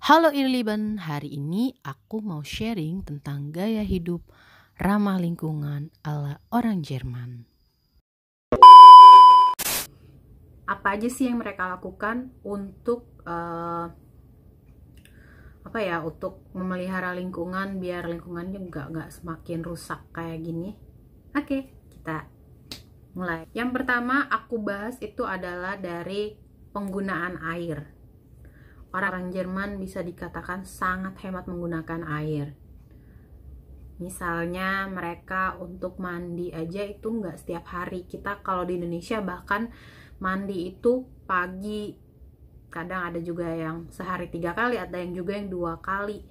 Halo Irliban, hari ini aku mau sharing tentang gaya hidup ramah lingkungan ala orang Jerman. Apa aja sih yang mereka lakukan untuk uh, apa ya, untuk memelihara lingkungan biar lingkungannya nggak nggak semakin rusak kayak gini? Oke, kita mulai. Yang pertama aku bahas itu adalah dari penggunaan air orang Jerman bisa dikatakan sangat hemat menggunakan air. Misalnya mereka untuk mandi aja itu nggak setiap hari. Kita kalau di Indonesia bahkan mandi itu pagi. Kadang ada juga yang sehari tiga kali, ada yang juga yang dua kali.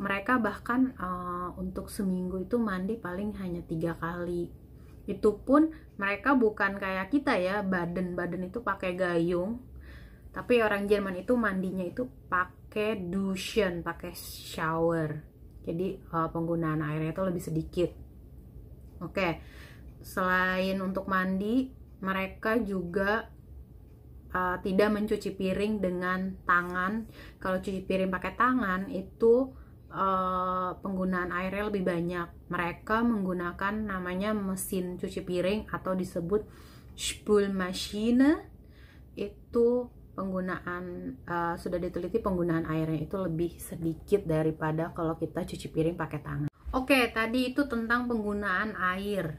Mereka bahkan uh, untuk seminggu itu mandi paling hanya tiga kali. Itu pun mereka bukan kayak kita ya, badan-badan itu pakai gayung, tapi orang Jerman itu mandinya itu pakai duschen pakai shower jadi uh, penggunaan airnya itu lebih sedikit oke okay. selain untuk mandi mereka juga uh, tidak mencuci piring dengan tangan. Kalau cuci piring pakai tangan itu uh, penggunaan airnya lebih banyak. Mereka menggunakan namanya mesin cuci piring atau disebut spülmaschine. Itu penggunaan uh, sudah diteliti penggunaan airnya itu lebih sedikit daripada kalau kita cuci piring pakai tangan. Oke, tadi itu tentang penggunaan air.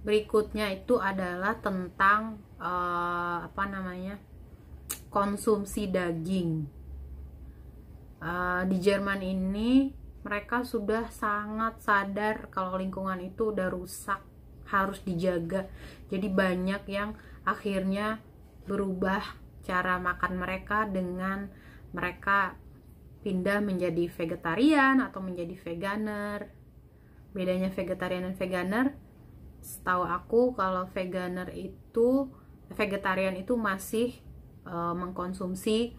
Berikutnya itu adalah tentang uh, apa namanya? konsumsi daging. Uh, di Jerman ini mereka sudah sangat sadar kalau lingkungan itu udah rusak, harus dijaga. Jadi banyak yang akhirnya berubah cara makan mereka dengan mereka pindah menjadi vegetarian atau menjadi veganer. Bedanya vegetarian dan veganer, setahu aku kalau veganer itu vegetarian itu masih e, mengkonsumsi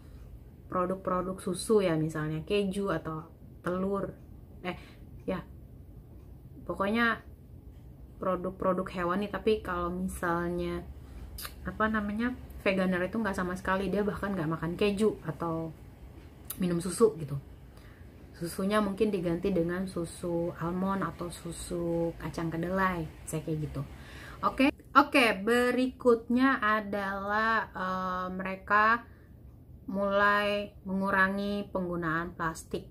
produk-produk susu ya misalnya keju atau telur. Eh, ya. Pokoknya produk-produk hewani tapi kalau misalnya apa namanya veganer itu nggak sama sekali dia bahkan nggak makan keju atau minum susu gitu susunya mungkin diganti dengan susu almond atau susu kacang kedelai saya kayak gitu oke okay? oke okay, berikutnya adalah uh, mereka mulai mengurangi penggunaan plastik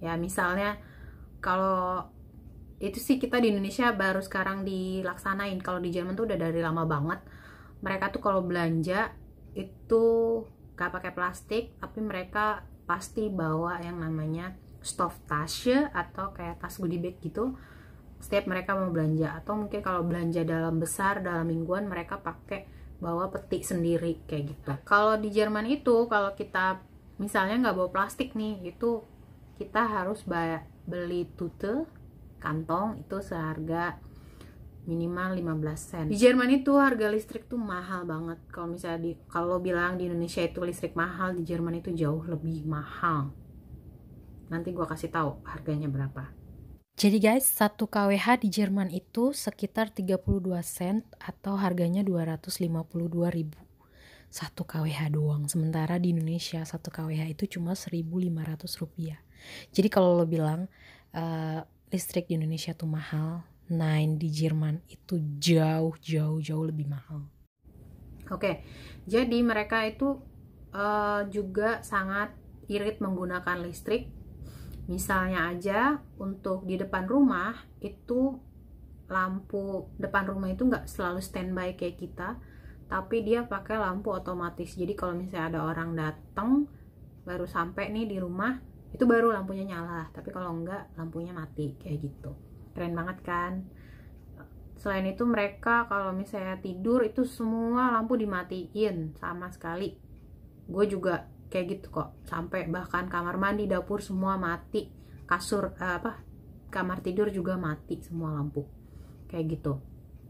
ya misalnya kalau itu sih kita di Indonesia baru sekarang dilaksanain kalau di Jerman tuh udah dari lama banget mereka tuh kalau belanja itu gak pakai plastik tapi mereka pasti bawa yang namanya stuff tasya atau kayak tas goodie bag gitu setiap mereka mau belanja atau mungkin kalau belanja dalam besar dalam mingguan mereka pakai bawa peti sendiri kayak gitu kalau di Jerman itu kalau kita misalnya nggak bawa plastik nih itu kita harus beli tute kantong itu seharga minimal 15 sen. Di Jerman itu harga listrik tuh mahal banget. Kalau misalnya di kalau bilang di Indonesia itu listrik mahal, di Jerman itu jauh lebih mahal. Nanti gua kasih tahu harganya berapa. Jadi guys, satu kWh di Jerman itu sekitar 32 sen atau harganya 252 ribu. 1 kWh doang. Sementara di Indonesia satu kWh itu cuma 1.500 rupiah. Jadi kalau lo bilang uh, listrik di Indonesia tuh mahal, 9 di Jerman itu jauh jauh jauh lebih mahal. Oke, jadi mereka itu uh, juga sangat irit menggunakan listrik. Misalnya aja untuk di depan rumah itu lampu depan rumah itu nggak selalu standby kayak kita, tapi dia pakai lampu otomatis. Jadi kalau misalnya ada orang datang baru sampai nih di rumah itu baru lampunya nyala tapi kalau enggak lampunya mati kayak gitu keren banget kan selain itu mereka kalau misalnya tidur itu semua lampu dimatiin sama sekali gue juga kayak gitu kok sampai bahkan kamar mandi dapur semua mati kasur eh, apa kamar tidur juga mati semua lampu kayak gitu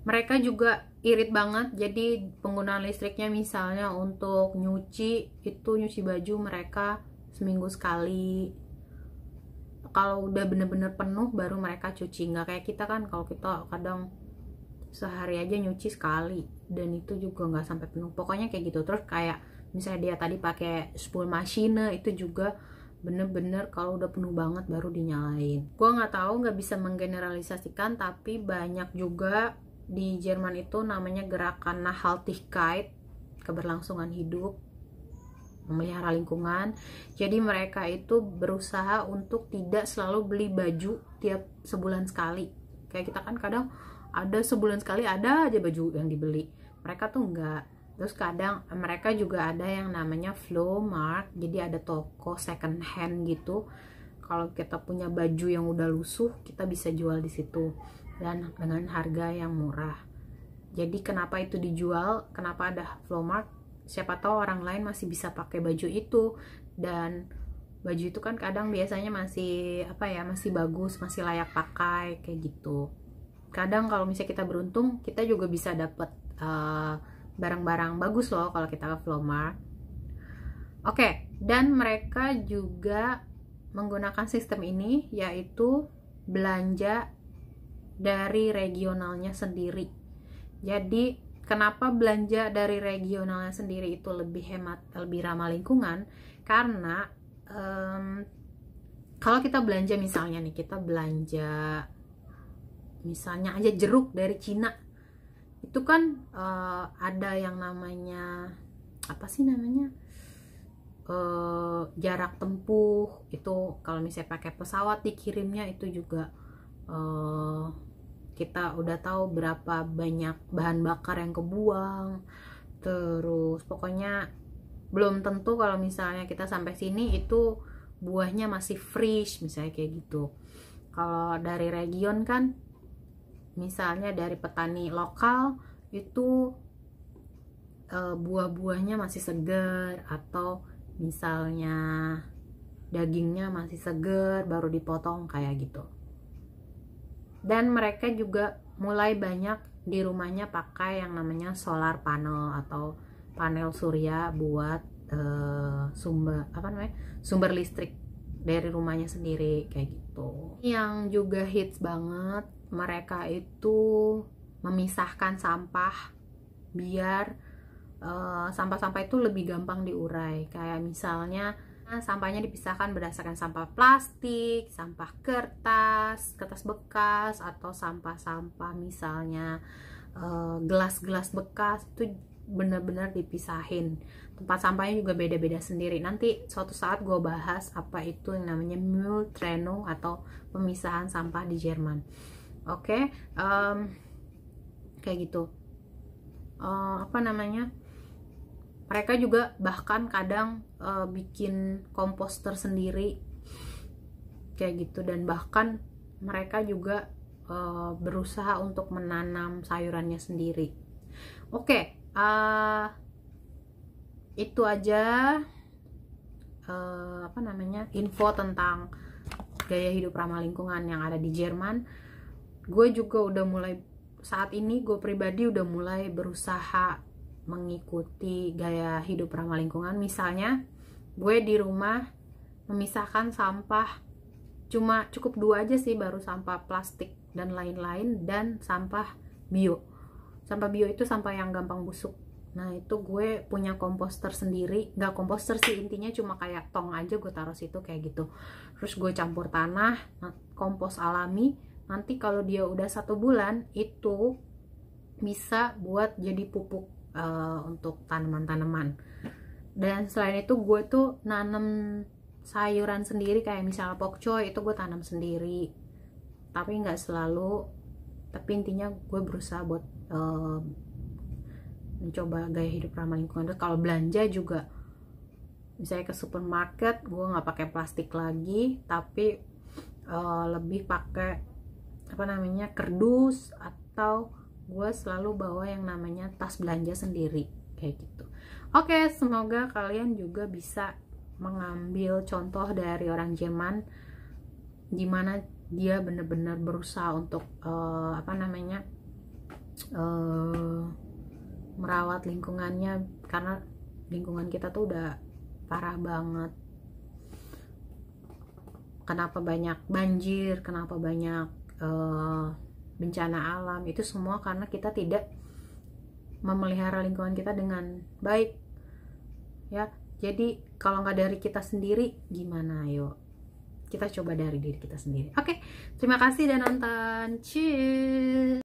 mereka juga irit banget jadi penggunaan listriknya misalnya untuk nyuci itu nyuci baju mereka seminggu sekali kalau udah bener-bener penuh baru mereka cuci nggak kayak kita kan kalau kita kadang sehari aja nyuci sekali dan itu juga nggak sampai penuh pokoknya kayak gitu terus kayak misalnya dia tadi pakai spool machine itu juga bener-bener kalau udah penuh banget baru dinyalain gue nggak tahu nggak bisa menggeneralisasikan tapi banyak juga di Jerman itu namanya gerakan Nahaltigkeit keberlangsungan hidup memelihara lingkungan jadi mereka itu berusaha untuk tidak selalu beli baju tiap sebulan sekali kayak kita kan kadang ada sebulan sekali ada aja baju yang dibeli mereka tuh enggak terus kadang mereka juga ada yang namanya flow mark. jadi ada toko second hand gitu kalau kita punya baju yang udah lusuh kita bisa jual di situ dan dengan harga yang murah jadi kenapa itu dijual kenapa ada flow mark? siapa tahu orang lain masih bisa pakai baju itu dan baju itu kan kadang biasanya masih apa ya masih bagus masih layak pakai kayak gitu kadang kalau misalnya kita beruntung kita juga bisa dapet barang eh, barang-barang bagus loh kalau kita ke Flomar. Oke, okay, dan mereka juga menggunakan sistem ini yaitu belanja dari regionalnya sendiri. Jadi Kenapa belanja dari regionalnya sendiri itu lebih hemat, lebih ramah lingkungan? Karena um, kalau kita belanja misalnya nih, kita belanja misalnya aja jeruk dari Cina, itu kan uh, ada yang namanya apa sih namanya? Uh, jarak tempuh itu kalau misalnya pakai pesawat dikirimnya itu juga uh, kita udah tahu berapa banyak bahan bakar yang kebuang terus pokoknya belum tentu kalau misalnya kita sampai sini itu buahnya masih fresh misalnya kayak gitu kalau dari region kan misalnya dari petani lokal itu eh, buah-buahnya masih segar atau misalnya dagingnya masih segar baru dipotong kayak gitu dan mereka juga mulai banyak di rumahnya pakai yang namanya solar panel atau panel surya buat uh, sumber apa namanya sumber listrik dari rumahnya sendiri kayak gitu yang juga hits banget mereka itu memisahkan sampah biar eh, sampah-sampah uh, sampah -sampah itu lebih gampang diurai kayak misalnya Nah, sampahnya dipisahkan berdasarkan sampah plastik, sampah kertas, kertas bekas, atau sampah-sampah misalnya eh, gelas-gelas bekas itu benar-benar dipisahin. Tempat sampahnya juga beda-beda sendiri. Nanti suatu saat gue bahas apa itu yang namanya Mülltrennung atau pemisahan sampah di Jerman. Oke, okay? um, kayak gitu. Uh, apa namanya? mereka juga bahkan kadang uh, bikin komposter sendiri kayak gitu dan bahkan mereka juga uh, berusaha untuk menanam sayurannya sendiri oke okay, uh, eh, itu aja uh, apa namanya info tentang gaya hidup ramah lingkungan yang ada di Jerman gue juga udah mulai saat ini gue pribadi udah mulai berusaha mengikuti gaya hidup ramah lingkungan misalnya gue di rumah memisahkan sampah cuma cukup dua aja sih baru sampah plastik dan lain-lain dan sampah bio sampah bio itu sampah yang gampang busuk nah itu gue punya komposter sendiri nggak komposter sih intinya cuma kayak tong aja gue taruh situ kayak gitu terus gue campur tanah nah, kompos alami nanti kalau dia udah satu bulan itu bisa buat jadi pupuk uh, untuk tanaman-tanaman dan selain itu gue tuh nanam sayuran sendiri kayak misalnya pokcoy itu gue tanam sendiri tapi nggak selalu tapi intinya gue berusaha buat uh, mencoba gaya hidup ramah lingkungan terus kalau belanja juga misalnya ke supermarket gue nggak pakai plastik lagi tapi uh, lebih pakai apa namanya kerdus atau gue selalu bawa yang namanya tas belanja sendiri kayak gitu oke okay, semoga kalian juga bisa mengambil contoh dari orang Jerman dimana dia benar-benar berusaha untuk uh, apa namanya uh, merawat lingkungannya karena lingkungan kita tuh udah parah banget kenapa banyak banjir kenapa banyak uh, bencana alam itu semua karena kita tidak memelihara lingkungan kita dengan baik ya jadi kalau nggak dari kita sendiri gimana ayo kita coba dari diri kita sendiri oke terima kasih dan nonton cheers